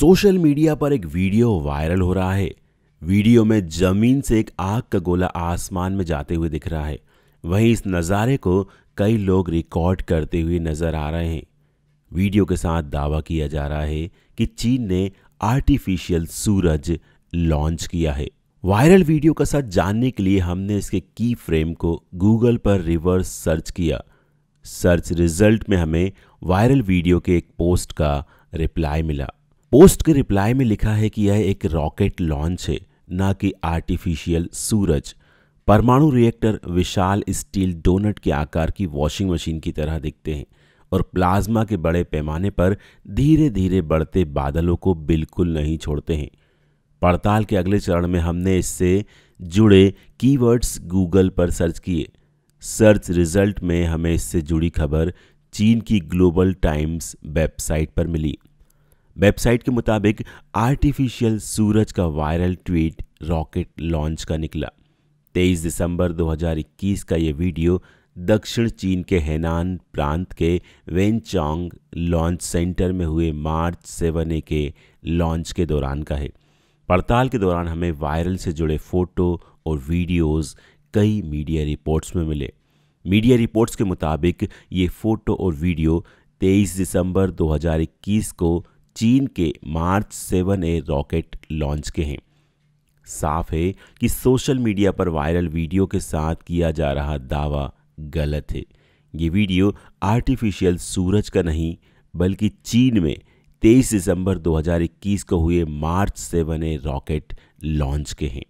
social media पर एक video viral हो रहा है वीडियो में जमीन से एक आग का गोला आसमान में जाते हुए दिख रहा है वहीं इस नज़ारे को कई लोग रिकॉर्ड करते हुए नजर आ रहे हैं वीडियो के साथ दावा किया जा रहा है कि चीन ने आर्टिफिशियल सूरज लॉन्च किया है वायरल वीडियो का सच जानने के लिए हमने इसके की फ्रेम को गूगल पर रिवर्स सर्च किया सर्च रिजल्ट में हमें वायरल वीडियो के एक पोस्ट का रिप्लाई मिला पोस्ट के रिप्लाई में लिखा है कि यह एक रॉकेट लॉन्च है ना कि आर्टिफिशियल सूरज परमाणु रिएक्टर विशाल स्टील डोनट के आकार की वॉशिंग मशीन की तरह दिखते हैं और प्लाज्मा के बड़े पैमाने पर धीरे धीरे बढ़ते बादलों को बिल्कुल नहीं छोड़ते हैं पड़ताल के अगले चरण में हमने इससे जुड़े कीवर्ड्स गूगल पर सर्च किए सर्च रिजल्ट में हमें इससे जुड़ी खबर चीन की ग्लोबल टाइम्स वेबसाइट पर मिली वेबसाइट के मुताबिक आर्टिफिशियल सूरज का वायरल ट्वीट रॉकेट लॉन्च का निकला 23 दिसंबर 2021 का ये वीडियो दक्षिण चीन के हेनान प्रांत के वेनचोंग लॉन्च सेंटर में हुए मार्च सेवन ए के लॉन्च के दौरान का है पड़ताल के दौरान हमें वायरल से जुड़े फोटो और वीडियोस कई मीडिया रिपोर्ट्स में मिले मीडिया रिपोर्ट्स के मुताबिक ये फ़ोटो और वीडियो 23 दिसंबर 2021 को चीन के March seven A rocket launch के हैं साफ है कि सोशल मीडिया पर वायरल वीडियो के साथ किया जा रहा दावा गलत है ये वीडियो आर्टिफिशियल सूरज का नहीं बल्कि चीन में 23 दिसंबर 2021 को हुए March seven A rocket launch के हैं